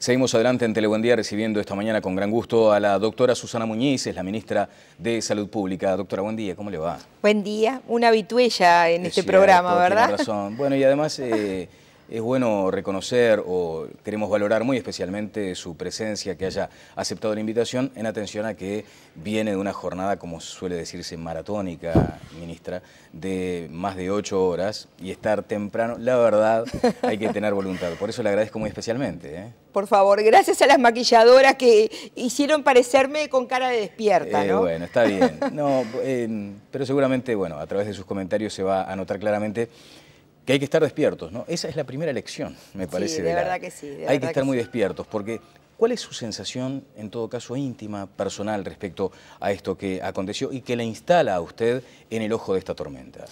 Seguimos adelante en Telebuen recibiendo esta mañana con gran gusto a la doctora Susana Muñiz, es la ministra de Salud Pública. Doctora, buen día, ¿cómo le va? Buen día, una habituella en este programa, ¿verdad? Tiene razón. Bueno, y además eh, es bueno reconocer o queremos valorar muy especialmente su presencia, que haya aceptado la invitación, en atención a que viene de una jornada, como suele decirse, maratónica, ministra, de más de ocho horas y estar temprano, la verdad, hay que tener voluntad. Por eso le agradezco muy especialmente. ¿eh? Por favor, gracias a las maquilladoras que hicieron parecerme con cara de despierta. Eh, ¿no? bueno, está bien. No, eh, pero seguramente, bueno, a través de sus comentarios se va a notar claramente que hay que estar despiertos, ¿no? Esa es la primera lección, me parece. Sí, de, verdad que sí. hay que estar muy despiertos, porque ¿cuál es su sensación, en todo caso íntima, personal, respecto a esto que aconteció y que le instala a usted en el ojo de esta tormenta?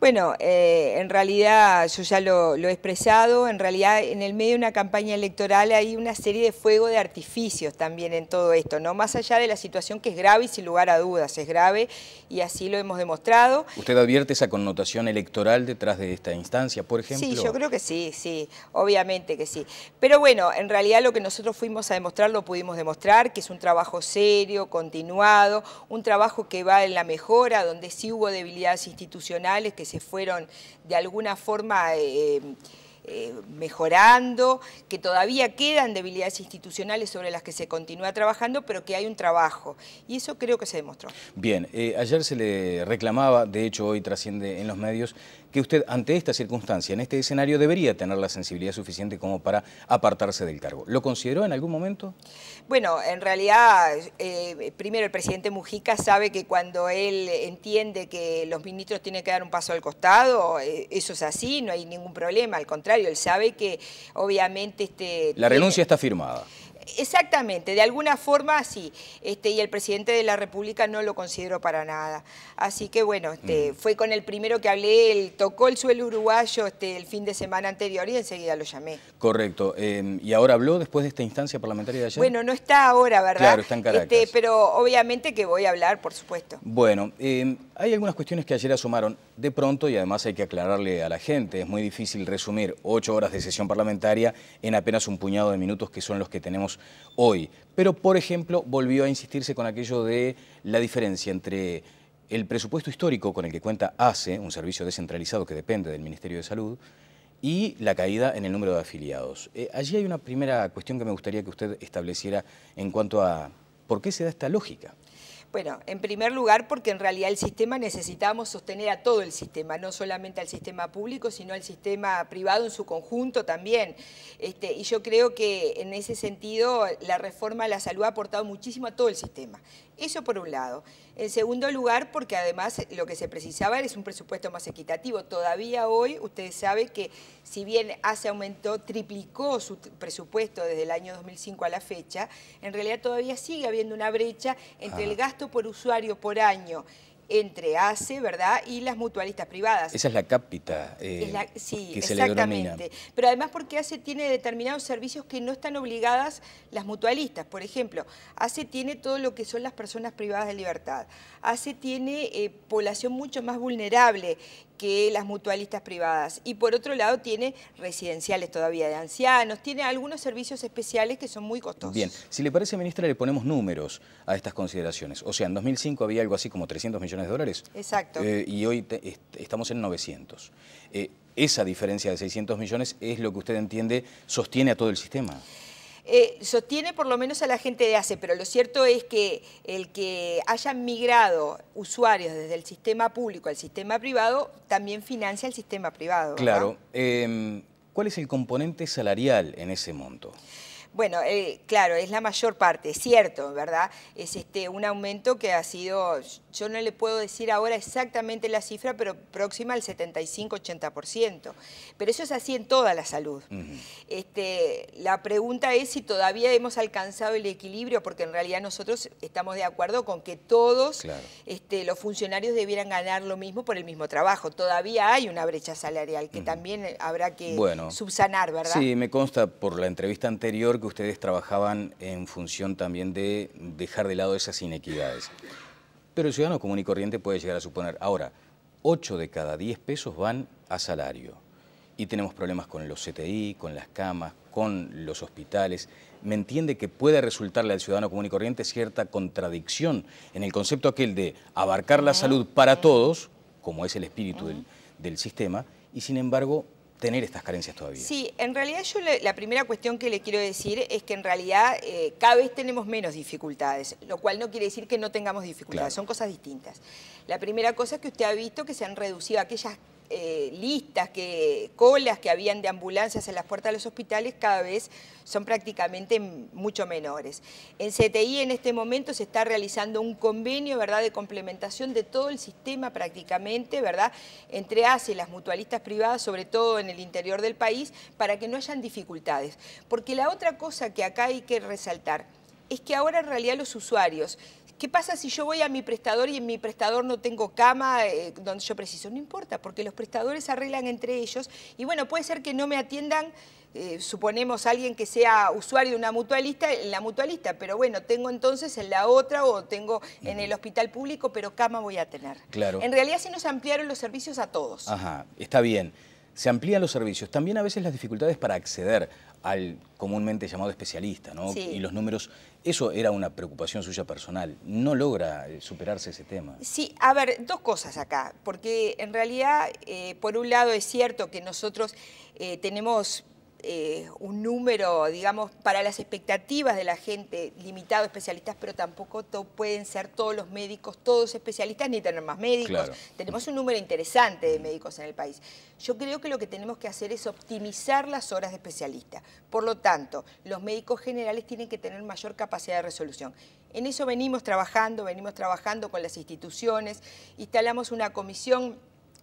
Bueno, eh, en realidad yo ya lo, he expresado, en realidad en el medio de una campaña electoral hay una serie de fuego de artificios también en todo esto, ¿no? Más allá de la situación que es grave y sin lugar a dudas es grave y así lo hemos demostrado. ¿Usted advierte esa connotación electoral detrás de esta instancia, por ejemplo? Sí, yo creo que sí, sí, obviamente que sí. Pero bueno, en realidad lo que nosotros fuimos a demostrar lo pudimos demostrar, que es un trabajo serio, continuado, un trabajo que va en la mejora, donde sí hubo debilidades institucionales que se fueron de alguna forma... Eh, eh, mejorando, que todavía quedan debilidades institucionales sobre las que se continúa trabajando, pero que hay un trabajo. Y eso creo que se demostró. Bien, eh, ayer se le reclamaba, de hecho hoy trasciende en los medios, que usted ante esta circunstancia, en este escenario, debería tener la sensibilidad suficiente como para apartarse del cargo. ¿Lo consideró en algún momento? Bueno, en realidad, eh, primero el presidente Mujica sabe que cuando él entiende que los ministros tienen que dar un paso al costado, eso es así, no hay ningún problema, al contrario él sabe que obviamente... Este, la renuncia está firmada. Exactamente, de alguna forma sí, este, y el presidente de la República no lo considero para nada. Así que bueno, este, mm. fue con el primero que hablé, él tocó el suelo uruguayo este, el fin de semana anterior y enseguida lo llamé. Correcto, em, ¿y ahora habló después de esta instancia parlamentaria de ayer? Bueno, no está ahora, ¿verdad? Claro, está en Caracas. Este, pero obviamente que voy a hablar, por supuesto. Bueno, em, hay algunas cuestiones que ayer asomaron de pronto y además hay que aclararle a la gente, es muy difícil resumir ocho horas de sesión parlamentaria en apenas un puñado de minutos que son los que tenemos hoy. Pero, por ejemplo, volvió a insistirse con aquello de la diferencia entre el presupuesto histórico con el que cuenta ACE, un servicio descentralizado que depende del Ministerio de Salud, y la caída en el número de afiliados. Eh, allí hay una primera cuestión que me gustaría que usted estableciera en cuanto a por qué se da esta lógica. Bueno, en primer lugar porque en realidad el sistema necesitamos sostener a todo el sistema, no solamente al sistema público, sino al sistema privado en su conjunto también. Este, y yo creo que en ese sentido la reforma de la salud ha aportado muchísimo a todo el sistema. Eso por un lado. En segundo lugar, porque además lo que se precisaba es un presupuesto más equitativo. Todavía hoy, ustedes saben que si bien hace aumentó, triplicó su presupuesto desde el año 2005 a la fecha, en realidad todavía sigue habiendo una brecha entre el gasto por usuario por año entre ACE, ¿verdad? Y las mutualistas privadas. Esa es la cápita eh, sí, exactamente. Pero además porque ACE tiene determinados servicios que no están obligadas las mutualistas. Por ejemplo, ACE tiene todo lo que son las personas privadas de libertad. ACE tiene eh, población mucho más vulnerable que las mutualistas privadas. Y por otro lado tiene residenciales todavía de ancianos, tiene algunos servicios especiales que son muy costosos. Bien, si le parece, ministra, le ponemos números a estas consideraciones. O sea, en 2005 había algo así como 300 millones de dólares. Exacto. Eh, y hoy estamos en 900. Eh, esa diferencia de 600 millones es lo que usted entiende sostiene a todo el sistema. Eh, sostiene por lo menos a la gente de ACE, pero lo cierto es que el que hayan migrado usuarios desde el sistema público al sistema privado también financia el sistema privado. Claro. Em, ¿Cuál es el componente salarial en ese monto? Bueno, eh, claro, es la mayor parte, es cierto, ¿verdad? Es este, un aumento que ha sido, yo no le puedo decir ahora exactamente la cifra, pero próxima al 75-80%. Pero eso es así en toda la salud. Este, la pregunta es si todavía hemos alcanzado el equilibrio, porque en realidad nosotros estamos de acuerdo con que todos este, los funcionarios debieran ganar lo mismo por el mismo trabajo. Todavía hay una brecha salarial que también habrá que subsanar, ¿verdad? Sí, me consta por la entrevista anterior que ustedes trabajaban en función también de dejar de lado esas inequidades pero el ciudadano común y corriente puede llegar a suponer. Ahora, 8 de cada 10 pesos van a salario. Y tenemos problemas con los CTI, con las camas, con los hospitales. Me entiende que puede resultarle al ciudadano común y corriente cierta contradicción en el concepto aquel de abarcar la salud para todos, como es el espíritu del, del sistema, y sin embargo tener estas carencias todavía. Sí, en realidad yo la primera cuestión que le quiero decir es que en realidad eh, cada vez tenemos menos dificultades, lo cual no quiere decir que no tengamos dificultades, son cosas distintas. La primera cosa es que usted ha visto que se han reducido aquellas eh, listas, que, colas que habían de ambulancias en las puertas de los hospitales cada vez son prácticamente mucho menores. En CTI en este momento se está realizando un convenio ¿verdad? de complementación de todo el sistema prácticamente, ¿verdad? entre ACE y las mutualistas privadas, sobre todo en el interior del país, para que no hayan dificultades. Porque la otra cosa que acá hay que resaltar es que ahora en realidad los usuarios ¿Qué pasa si yo voy a mi prestador y en mi prestador no tengo cama eh, donde yo preciso? No importa, porque los prestadores arreglan entre ellos y bueno, puede ser que no me atiendan, eh, suponemos alguien que sea usuario de una mutualista, en la mutualista, pero bueno, tengo entonces en la otra o tengo en el hospital público, pero cama voy a tener. En realidad sí nos ampliaron los servicios a todos. Ajá, está bien. Se amplían los servicios. También a veces las dificultades para acceder al comúnmente llamado especialista, ¿no? Y los números eso era una preocupación suya personal. No logra eh, superarse ese tema. Sí, a ver, dos cosas acá. Porque en realidad, eh, por un lado es cierto que nosotros eh, tenemos eh, un número, digamos, para las expectativas de la gente limitado especialistas, pero tampoco pueden ser todos los médicos, todos especialistas, ni tener más médicos. Tenemos un número interesante de médicos en el país. Yo creo que lo que tenemos que hacer es optimizar las horas de especialista. Por lo tanto, los médicos generales tienen que tener mayor capacidad de resolución. En eso venimos trabajando, venimos trabajando con las instituciones, instalamos una comisión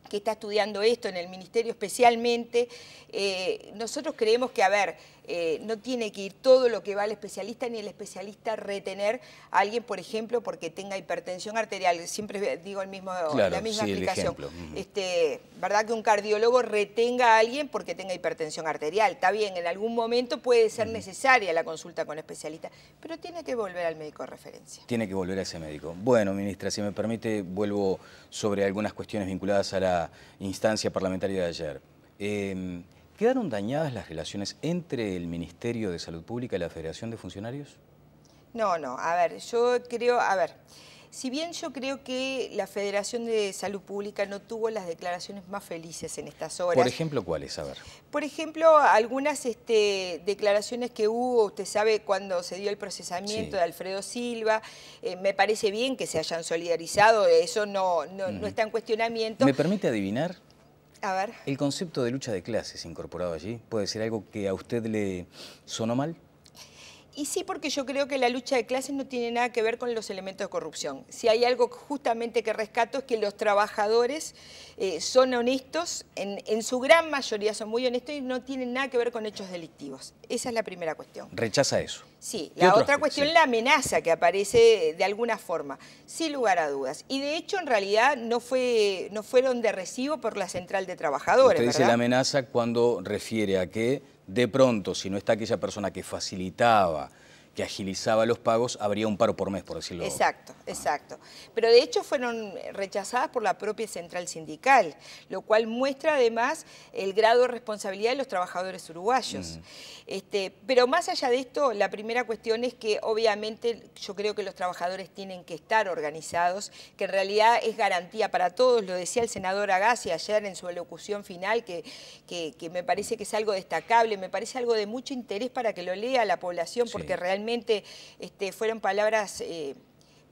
que está estudiando esto en el Ministerio especialmente, eh, nosotros creemos que, a ver, eh, no tiene que ir todo lo que va al especialista ni el especialista retener a alguien, por ejemplo, porque tenga hipertensión arterial. Siempre digo el mismo, la misma explicación. este, ¿Verdad que un cardiólogo retenga a alguien porque tenga hipertensión arterial? Está bien, en algún momento puede ser necesaria la consulta con especialista, pero tiene que volver al médico de referencia. Tiene que volver a ese médico. Bueno, ministra, si me permite, vuelvo sobre algunas cuestiones vinculadas a la instancia parlamentaria de ayer. Em, ¿Quedaron dañadas las relaciones entre el Ministerio de Salud Pública y la Federación de Funcionarios? No, no. A ver, yo creo... A ver... Si bien yo creo que la Federación de Salud Pública no tuvo las declaraciones más felices en estas horas. Por ejemplo, ¿cuáles? A ver. Por ejemplo, algunas este, declaraciones que hubo, usted sabe, cuando se dio el procesamiento de Alfredo Silva, eh, me parece bien que se hayan solidarizado, eso no, no está en cuestionamiento. ¿Me permite adivinar? ¿El concepto de lucha de clases incorporado allí puede ser algo que a usted le sonó mal? Y sí, porque yo creo que la lucha de clases no tiene nada que ver con los elementos de corrupción. Si hay algo justamente que rescato es que los trabajadores eh, son honestos, en, su gran mayoría son muy honestos y no tienen nada que ver con hechos delictivos. Esa es la primera cuestión. Rechaza eso. Sí, la otra cuestión, es la amenaza que aparece de alguna forma, sin lugar a dudas. Y de hecho, en realidad, no, fue, no fueron de recibo por la central de trabajadores. Usted dice la amenaza cuando refiere a que, de pronto, si no está aquella persona que facilitaba que agilizaba los pagos, habría un paro por mes, por decirlo. Exacto, exacto. Pero de hecho fueron rechazadas por la propia central sindical, lo cual muestra además el grado de responsabilidad de los trabajadores uruguayos. Mm. Este, pero más allá de esto, la primera cuestión es que obviamente yo creo que los trabajadores tienen que estar organizados, que en realidad es garantía para todos, lo decía el senador Agassi ayer en su elocución final, que, que, me parece que es algo destacable, me parece algo de mucho interés para que lo lea la población, porque realmente este, fueron palabras eh,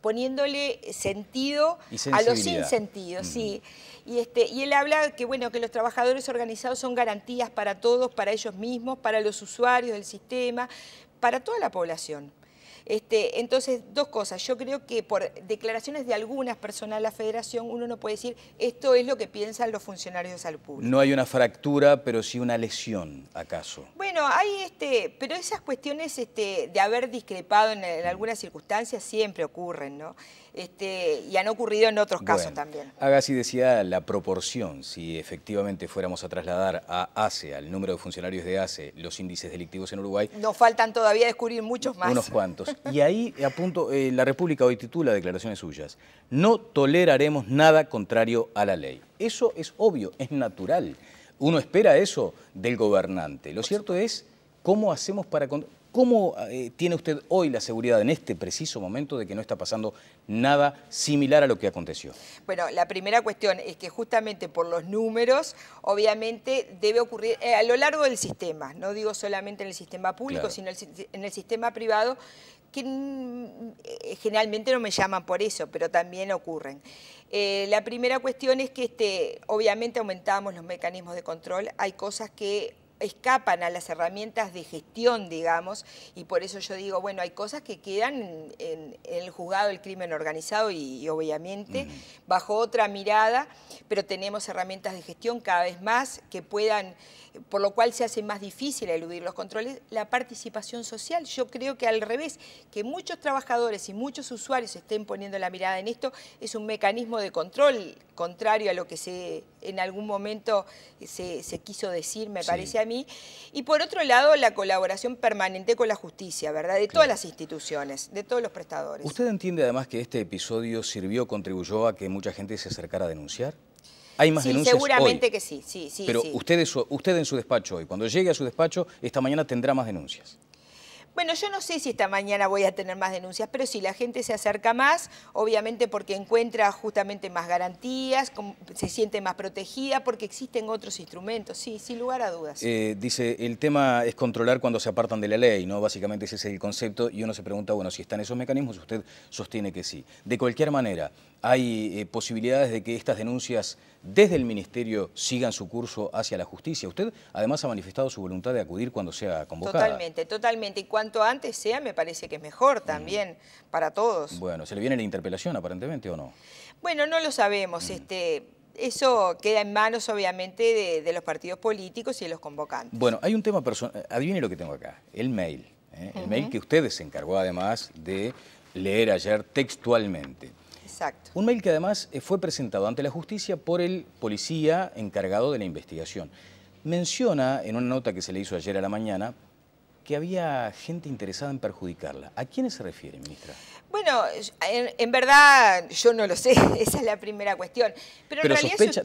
poniéndole sentido a los insentidos, sí. Y, este, y él habla que, bueno, que los trabajadores organizados son garantías para todos, para ellos mismos, para los usuarios del sistema, para toda la población. Este, entonces, dos cosas. Yo creo que por declaraciones de algunas personas de la federación, uno no puede decir esto es lo que piensan los funcionarios al público. No hay una fractura, pero sí una lesión, ¿acaso? Bueno, hay este, pero esas cuestiones este, de haber discrepado en, algunas circunstancias siempre ocurren, ¿no? Este, y han ocurrido en otros casos también. Haga Agassi decía la proporción, si efectivamente fuéramos a trasladar a ACE, al número de funcionarios de ACE, los índices delictivos en Uruguay. Nos faltan todavía descubrir muchos más. Unos cuantos. Y ahí apunto, eh, la República hoy titula declaraciones suyas, no toleraremos nada contrario a la ley. Eso es obvio, es natural. Uno espera eso del gobernante. Lo cierto es, ¿cómo hacemos para... ¿Cómo eh, tiene usted hoy la seguridad en este preciso momento de que no está pasando nada similar a lo que aconteció? Bueno, la primera cuestión es que justamente por los números, obviamente debe ocurrir eh, a lo largo del sistema, no digo solamente en el sistema público, sino en el sistema privado, que eh, generalmente no me llaman por eso, pero también ocurren. Eh, la primera cuestión es que este, obviamente aumentamos los mecanismos de control, hay cosas que escapan a las herramientas de gestión, digamos, y por eso yo digo, bueno, hay cosas que quedan en, el juzgado del crimen organizado y, obviamente bajo otra mirada, pero tenemos herramientas de gestión cada vez más que puedan por lo cual se hace más difícil eludir los controles, la participación social. Yo creo que al revés, que muchos trabajadores y muchos usuarios estén poniendo la mirada en esto, es un mecanismo de control contrario a lo que se en algún momento se, quiso decir, me parece a mí. Y por otro lado, la colaboración permanente con la justicia, ¿verdad? De todas las instituciones, de todos los prestadores. ¿Usted entiende además que este episodio sirvió, contribuyó a que mucha gente se acercara a denunciar? Hay más denuncias seguramente que sí, sí, sí. Pero Usted, en su despacho hoy, cuando llegue a su despacho, esta mañana tendrá más denuncias. Bueno, yo no sé si esta mañana voy a tener más denuncias, pero si la gente se acerca más, obviamente porque encuentra justamente más garantías, se siente más protegida, porque existen otros instrumentos, sí, sin lugar a dudas. Eh, dice, el tema es controlar cuando se apartan de la ley, ¿no? Básicamente ese es el concepto y uno se pregunta, bueno, si están esos mecanismos, usted sostiene que sí. De cualquier manera, ¿Hay eh, posibilidades de que estas denuncias desde el Ministerio sigan su curso hacia la justicia? Usted además ha manifestado su voluntad de acudir cuando sea convocada. Totalmente, totalmente. Y cuanto antes sea, me parece que es mejor mm. también para todos. Bueno, ¿se le viene la interpelación aparentemente o no? Bueno, no lo sabemos. Mm. Este, eso queda en manos, obviamente, de, los partidos políticos y de los convocantes. Bueno, hay un tema personal. Eh, adivine lo que tengo acá, el mail. ¿eh? El mail que usted se encargó, además, de leer ayer textualmente. Un mail que además eh, fue presentado ante la justicia por el policía encargado de la investigación. Menciona en una nota que se le hizo ayer a la mañana que había gente interesada en perjudicarla. ¿A quiénes se refiere, ministra? Bueno, en, verdad yo no lo sé, esa es la primera cuestión. ¿Pero,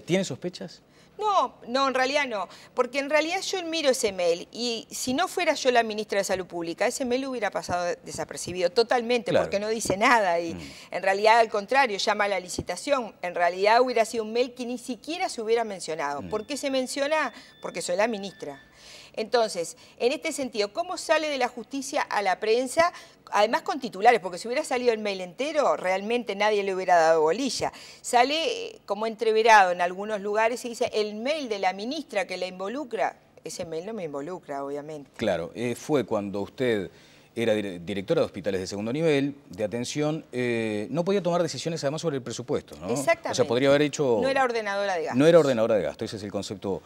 ¿Tiene sospechas? No, no, en realidad no, porque en realidad yo miro ese mail y si no fuera yo la ministra de Salud Pública, ese mail hubiera pasado desapercibido totalmente porque no dice nada y mm. en realidad al contrario, llama a la licitación, en realidad hubiera sido un mail que ni siquiera se hubiera mencionado. Mm. ¿Por qué se menciona? Porque soy la ministra. Entonces, en este sentido, ¿cómo sale de la justicia a la prensa? Además con titulares, porque si hubiera salido el mail entero, realmente nadie le hubiera dado bolilla. Sale eh, como entreverado en algunos lugares y dice, el mail de la ministra que la involucra, ese mail no me involucra, obviamente. Claro, eh, fue cuando usted era directora de hospitales de segundo nivel, de atención, eh, no podía tomar decisiones además sobre el presupuesto, ¿no? Exactamente. O sea, podría haber hecho... No era ordenadora de gasto. No era ordenadora de gasto, ese es el concepto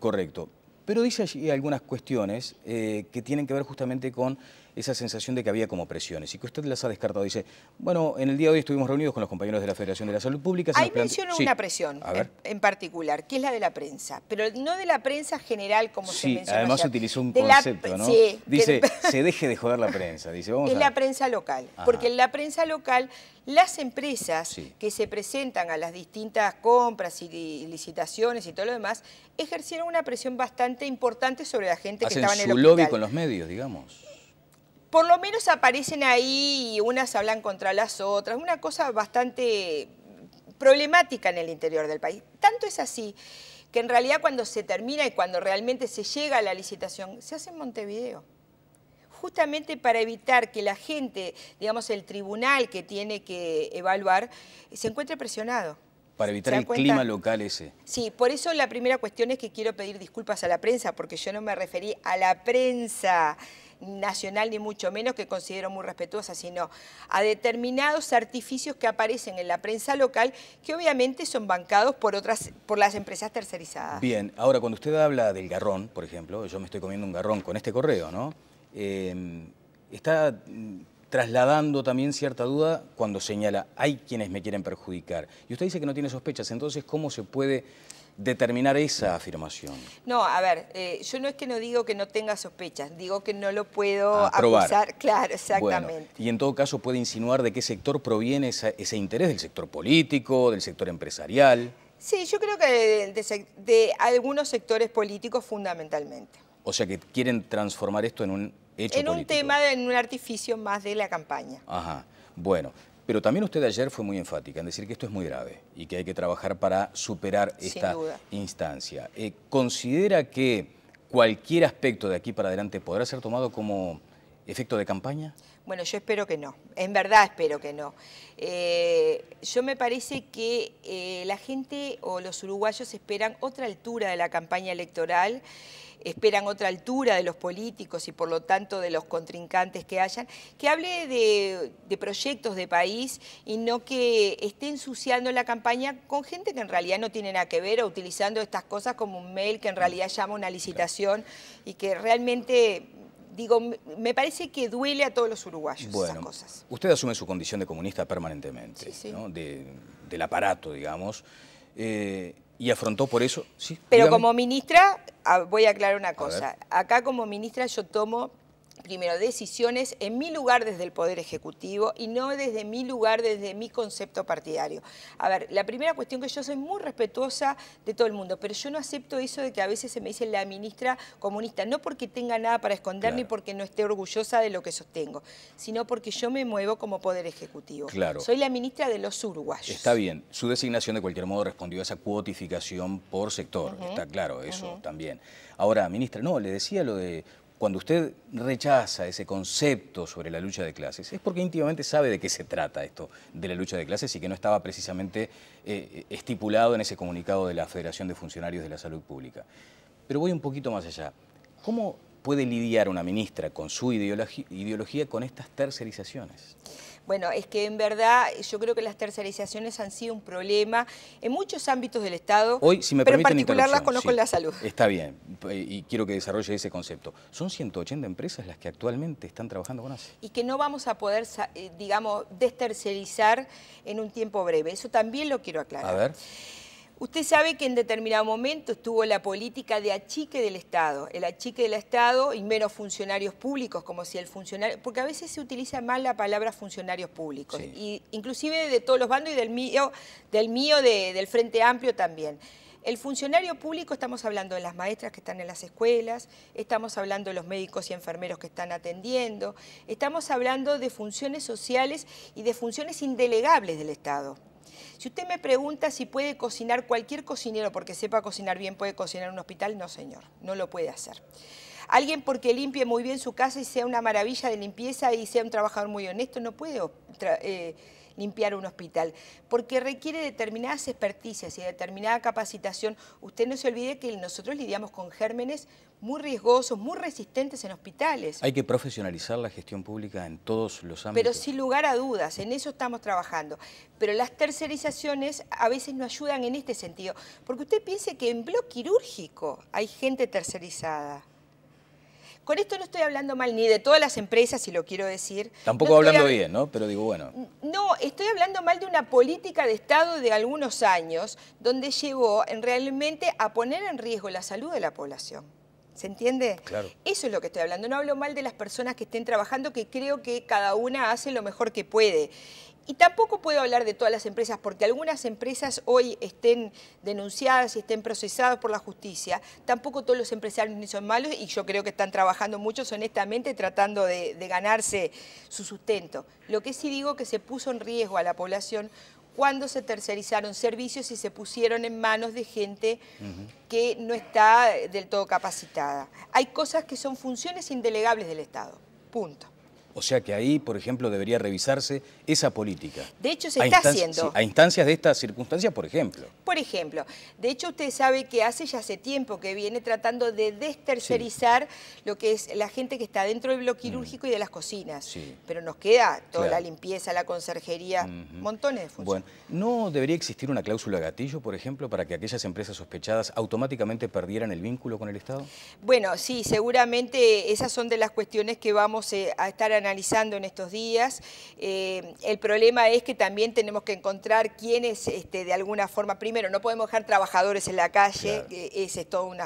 correcto pero dice allí algunas cuestiones eh, que tienen que ver justamente con esa sensación de que había como presiones y que usted las ha descartado. Dice, bueno, en el día de hoy estuvimos reunidos con los compañeros de la Federación de la Salud Pública. Ahí menciono una presión en, particular, que es la de la prensa, pero no de la prensa general como se se Sí, además utilizó un concepto, ¿no? dice, se deje de joder la prensa. Dice, vamos es la prensa local, porque en la prensa local las empresas que se presentan a las distintas compras y licitaciones y todo lo demás ejercieron una presión bastante importante sobre la gente que estaba en el su lobby con los medios, digamos por lo menos aparecen ahí y unas hablan contra las otras, una cosa bastante problemática en el interior del país. Tanto es así que en realidad cuando se termina y cuando realmente se llega a la licitación, se hace en Montevideo justamente para evitar que la gente, digamos el tribunal que tiene que evaluar, se encuentre presionado. Para evitar el clima local ese. Sí, por eso la primera cuestión es que quiero pedir disculpas a la prensa, porque yo no me referí a la prensa nacional ni mucho menos, que considero muy respetuosa, sino a determinados artificios que aparecen en la prensa local que obviamente son bancados por, otras, por las empresas tercerizadas. Bien, ahora cuando usted habla del garrón, por ejemplo, yo me estoy comiendo un garrón con este correo, ¿no? Em, está mm, trasladando también cierta duda cuando señala hay quienes me quieren perjudicar. Y usted dice que no tiene sospechas, entonces ¿cómo se puede determinar esa afirmación? No, a ver, eh, yo no es que no digo que no tenga sospechas, digo que no lo puedo aprobar. Ah, claro, exactamente. y en todo caso puede insinuar de qué sector proviene ese interés, del sector político, del sector empresarial. Sí, yo creo que de, algunos sectores políticos fundamentalmente. O sea que quieren transformar esto en un hecho En un tema, en un artificio más de la campaña. Ajá, bueno. Pero también usted ayer fue muy enfática en decir que esto es muy grave y que hay que trabajar para superar esta instancia. Eh, ¿Considera que cualquier aspecto de aquí para adelante podrá ser tomado como efecto de campaña? Bueno, yo espero que no. En verdad espero que no. Eh, yo me parece que eh, la gente o los uruguayos esperan otra altura de la campaña electoral esperan otra altura de los políticos y por lo tanto de los contrincantes que hayan, que hable de, proyectos de país y no que esté ensuciando la campaña con gente que en realidad no tiene nada que ver o utilizando estas cosas como un mail que en realidad llama una licitación y que realmente digo, me parece que duele a todos los uruguayos esas cosas. Usted asume su condición de comunista permanentemente, del aparato, digamos, eh, y afrontó por eso... Pero como ministra voy a aclarar una cosa. Acá como ministra yo tomo primero, decisiones en mi lugar desde el Poder Ejecutivo y no desde mi lugar, desde mi concepto partidario. A ver, la primera cuestión que yo soy muy respetuosa de todo el mundo, pero yo no acepto eso de que a veces se me dice la ministra comunista, no porque tenga nada para esconder ni porque no esté orgullosa de lo que sostengo, sino porque yo me muevo como Poder Ejecutivo. Claro. Soy la ministra de los uruguayos. Está bien, su designación de cualquier modo respondió a esa cuotificación por sector, está claro eso también. Ahora, ministra, no, le decía lo de cuando usted rechaza ese concepto sobre la lucha de clases, es porque íntimamente sabe de qué se trata esto de la lucha de clases y que no estaba precisamente eh, estipulado en ese comunicado de la Federación de Funcionarios de la Salud Pública. Pero voy un poquito más allá. ¿Cómo puede lidiar una ministra con su ideología con estas tercerizaciones? Bueno, es que en verdad yo creo que las tercerizaciones han sido un problema en muchos ámbitos del Estado, Hoy, si me pero en particular las conozco en la salud. Está bien, eh, y quiero que desarrolle ese concepto. Son 180 empresas las que actualmente están trabajando con ACE. Y que no vamos a poder, eh, digamos, destercerizar en un tiempo breve. Eso también lo quiero aclarar. A ver. Usted sabe que en determinado momento estuvo la política de achique del Estado, el achique del Estado y menos funcionarios públicos, como si el funcionario, porque a veces se utiliza mal la palabra funcionarios públicos, y inclusive de todos los bandos y del mío, del mío del Frente Amplio también. El funcionario público, estamos hablando de las maestras que están en las escuelas, estamos hablando de los médicos y enfermeros que están atendiendo, estamos hablando de funciones sociales y de funciones indelegables del Estado. Si usted me pregunta si puede cocinar cualquier cocinero, porque sepa cocinar bien, puede cocinar en un hospital, no señor, no lo puede hacer. Alguien porque limpie muy bien su casa y sea una maravilla de limpieza y sea un trabajador muy honesto, no puede eh, limpiar un hospital, porque requiere determinadas experticias y determinada capacitación. Usted no se olvide que nosotros lidiamos con gérmenes muy riesgosos, muy resistentes en hospitales. Hay que profesionalizar la gestión pública en todos los ámbitos. Pero sin lugar a dudas, en eso estamos trabajando. Pero las tercerizaciones a veces no ayudan en este sentido, porque usted piense que en bloque quirúrgico hay gente tercerizada. Con esto no estoy hablando mal ni de todas las empresas, si lo quiero decir. Tampoco hablando bien, ¿no? Pero digo, bueno. No, estoy hablando mal de una política de Estado de algunos años donde llevó en realmente a poner en riesgo la salud de la población. ¿Se entiende? Claro. Eso es lo que estoy hablando. No hablo mal de las personas que estén trabajando, que creo que cada una hace lo mejor que puede. Y tampoco puedo hablar de todas las empresas, porque algunas empresas hoy estén denunciadas y estén procesadas por la justicia. Tampoco todos los empresarios ni son malos y yo creo que están trabajando muchos honestamente tratando de, ganarse su sustento. Lo que sí digo que se puso en riesgo a la población cuando se tercerizaron servicios y se pusieron en manos de gente que no está del todo capacitada. Hay cosas que son funciones indelegables del Estado. Punto. O sea que ahí, por ejemplo, debería revisarse esa política. De hecho, se está haciendo. a instancias de estas circunstancias, por ejemplo. Por ejemplo. De hecho, usted sabe que hace ya hace tiempo que viene tratando de destercerizar lo que es la gente que está dentro del bloque mm. quirúrgico y de las cocinas. Pero nos queda toda la limpieza, la conserjería, montones de funciones. Bueno, ¿no debería existir una cláusula gatillo, por ejemplo, para que aquellas empresas sospechadas automáticamente perdieran el vínculo con el Estado? Bueno, sí, seguramente esas son de las cuestiones que vamos eh, a estar analizando analizando en estos días. Eh, el problema es que también tenemos que encontrar quiénes, este, de alguna forma, primero, no podemos dejar trabajadores en la calle, esa es toda una,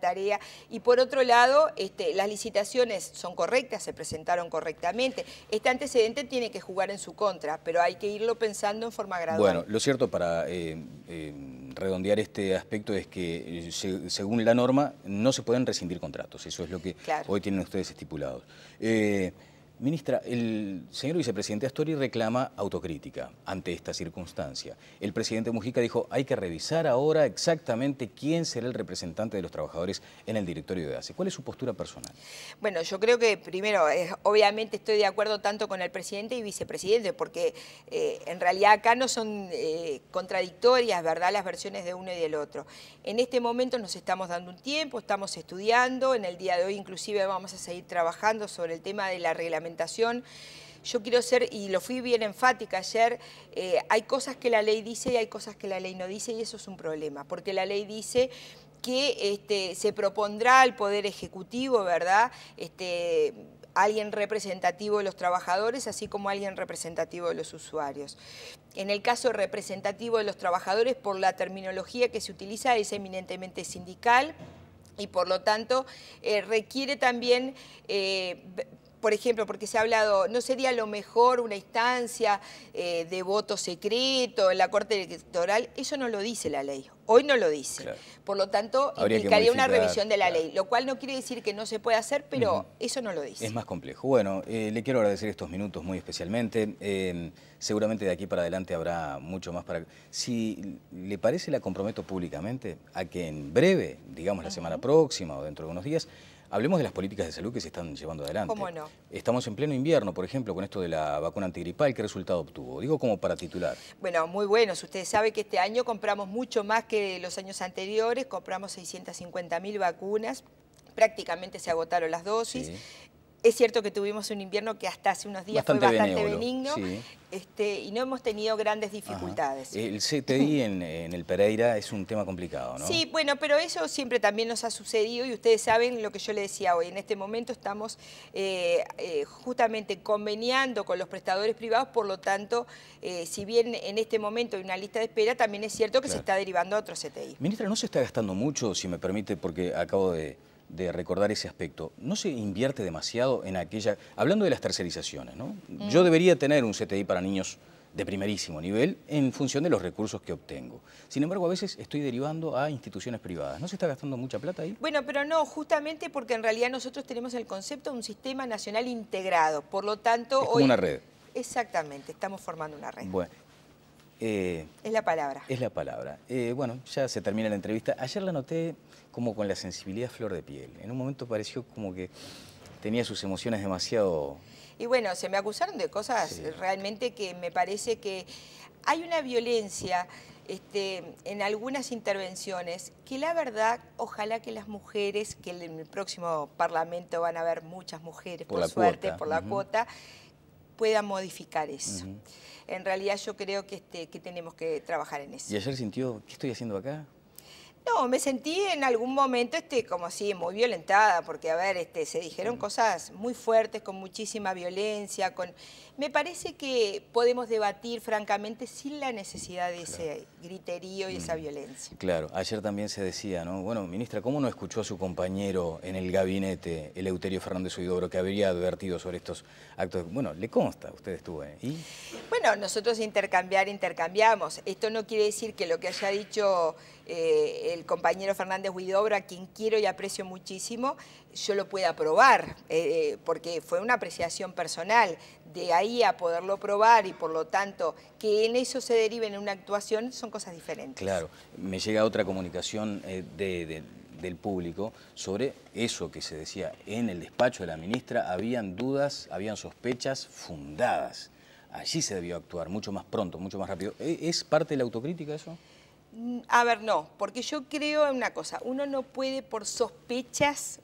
tarea. Y por otro lado, este, las licitaciones son correctas, se presentaron correctamente. Este antecedente tiene que jugar en su contra, pero hay que irlo pensando en forma gradual. Bueno, lo cierto para... Eh, eh, redondear este aspecto es que, eh, según la norma, no se pueden rescindir contratos. Eso es lo que hoy tienen ustedes estipulados. Eh, Ministra, el señor vicepresidente Astori reclama autocrítica ante esta circunstancia. El presidente Mujica dijo, hay que revisar ahora exactamente quién será el representante de los trabajadores en el directorio de ACE. ¿Cuál es su postura personal? Bueno, yo creo que primero, eh, obviamente estoy de acuerdo tanto con el presidente y vicepresidente, porque eh, en realidad acá no son eh, contradictorias, ¿verdad?, las versiones de uno y del otro. En este momento nos estamos dando un tiempo, estamos estudiando, en el día de hoy inclusive vamos a seguir trabajando sobre el tema de la reglamentación yo quiero ser, y lo fui bien enfática ayer, eh, hay cosas que la ley dice y hay cosas que la ley no dice y eso es un problema, porque la ley dice que este, se propondrá al Poder Ejecutivo, ¿verdad? Este, alguien representativo de los trabajadores, así como alguien representativo de los usuarios. En el caso representativo de los trabajadores, por la terminología que se utiliza, es eminentemente sindical y por lo tanto eh, requiere también eh, por ejemplo, porque se ha hablado, ¿no sería lo mejor una instancia eh, de voto secreto en la Corte Electoral? Eso no lo dice la ley. Hoy no lo dice. Por lo tanto, implicaría una revisión de la ley, lo cual no quiere decir que no se pueda hacer, pero eso no lo dice. Es más complejo. Bueno, eh, le quiero agradecer estos minutos muy especialmente. Em, seguramente de aquí para adelante habrá mucho más para... Si le parece, la comprometo públicamente a que en breve, digamos la semana próxima o dentro de unos días, Hablemos de las políticas de salud que se están llevando adelante. ¿Cómo no? Estamos en pleno invierno, por ejemplo, con esto de la vacuna antigripal. ¿Qué resultado obtuvo? Digo como para titular. Bueno, muy buenos. usted sabe que este año compramos mucho más que los años anteriores. Compramos 650.000 vacunas prácticamente se agotaron las dosis. Es cierto que tuvimos un invierno que hasta hace unos días fue bastante benigno este, y no hemos tenido grandes dificultades. El CTI en, el Pereira es un tema complicado, ¿no? Sí, bueno, pero eso siempre también nos ha sucedido y ustedes saben lo que yo le decía hoy. En este momento estamos eh, eh, justamente conveniando con los prestadores privados, por lo tanto, eh, si bien en este momento hay una lista de espera, también es cierto que se está derivando a otro CTI. Ministra, ¿no se está gastando mucho, si me permite, porque acabo de de recordar ese aspecto. ¿No se invierte demasiado en aquella... Hablando de las tercerizaciones, ¿no? Mm. Yo debería tener un CTI para niños de primerísimo nivel en función de los recursos que obtengo. Sin embargo, a veces estoy derivando a instituciones privadas. ¿No se está gastando mucha plata ahí? Bueno, pero no, justamente porque en realidad nosotros tenemos el concepto de un sistema nacional integrado. Por lo tanto... como una red. Exactamente, estamos formando una red. Eh, es la palabra. Es la palabra. Eh, bueno, ya se termina la entrevista. Ayer la noté como con la sensibilidad flor de piel. En un momento pareció como que tenía sus emociones demasiado... Y bueno, se me acusaron de cosas realmente que me parece que hay una violencia este, en algunas intervenciones que la verdad, ojalá que las mujeres, que en el próximo Parlamento van a haber muchas mujeres, por, suerte, por la cuota, pueda modificar eso. En realidad yo creo que, este, que tenemos que trabajar en eso. ¿Y ayer sintió, qué estoy haciendo acá? No, me sentí en algún momento este, como así, muy violentada, porque a ver, este, se dijeron cosas muy fuertes, con muchísima violencia, con. Me parece que podemos debatir francamente sin la necesidad de ese griterío y esa mm. violencia. Claro, ayer también se decía, ¿no? Bueno, ministra, ¿cómo no escuchó a su compañero en el gabinete, el Euterio Fernández Uidobro, que habría advertido sobre estos actos? Bueno, le consta, usted estuvo ahí. Bueno, nosotros intercambiar, intercambiamos. Esto no quiere decir que lo que haya dicho eh, el compañero Fernández Huidobra, quien quiero y aprecio muchísimo, yo lo pueda probar, eh, eh, porque fue una apreciación personal. De ahí a poderlo probar y por lo tanto que en eso se derive en una actuación son cosas diferentes. Claro, me llega otra comunicación del público sobre eso que se decía en el despacho de la ministra, habían dudas, habían sospechas fundadas. Allí se debió actuar mucho más pronto, mucho más rápido. ¿E, ¿Es parte de la autocrítica eso? A ver, no, porque yo creo en una cosa, uno no puede por sospechas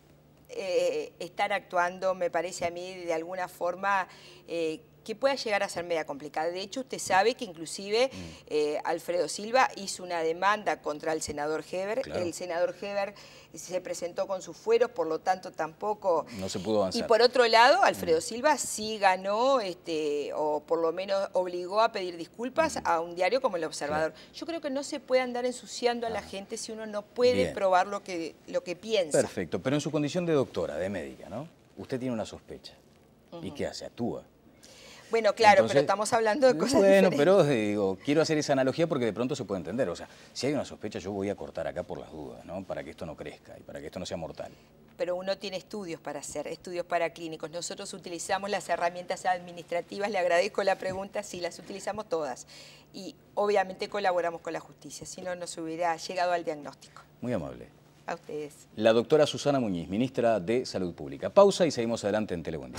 eh, estar actuando, me parece a mí, de alguna forma eh, que pueda llegar a ser media complicada. De hecho, usted sabe que inclusive mm. eh, Alfredo Silva hizo una demanda contra el senador Heber. El senador Heber se presentó con sus fueros, por lo tanto tampoco... No se pudo avanzar. Y por otro lado, Alfredo mm. Silva sí ganó, este, o por lo menos obligó a pedir disculpas mm. a un diario como El Observador. Yo creo que no se puede andar ensuciando a la ah. gente si uno no puede probar lo que, lo que piensa. Perfecto, pero en su condición de doctora, de médica, ¿no? Usted tiene una sospecha. ¿Y qué hace? Actúa. Bueno, claro, pero estamos hablando de cosas Bueno, pero eh, digo, quiero hacer esa analogía porque de pronto se puede entender. O sea, si hay una sospecha, yo voy a cortar acá por las dudas, ¿no? Para que esto no crezca y para que esto no sea mortal. Pero uno tiene estudios para hacer, estudios para clínicos. Nosotros utilizamos las herramientas administrativas, le agradezco la pregunta, sí, las utilizamos todas. Y obviamente colaboramos con la justicia, si no nos hubiera llegado al diagnóstico. Muy amable. A ustedes. La doctora Susana Muñiz, ministra de Salud Pública. Pausa y seguimos adelante en Telebuen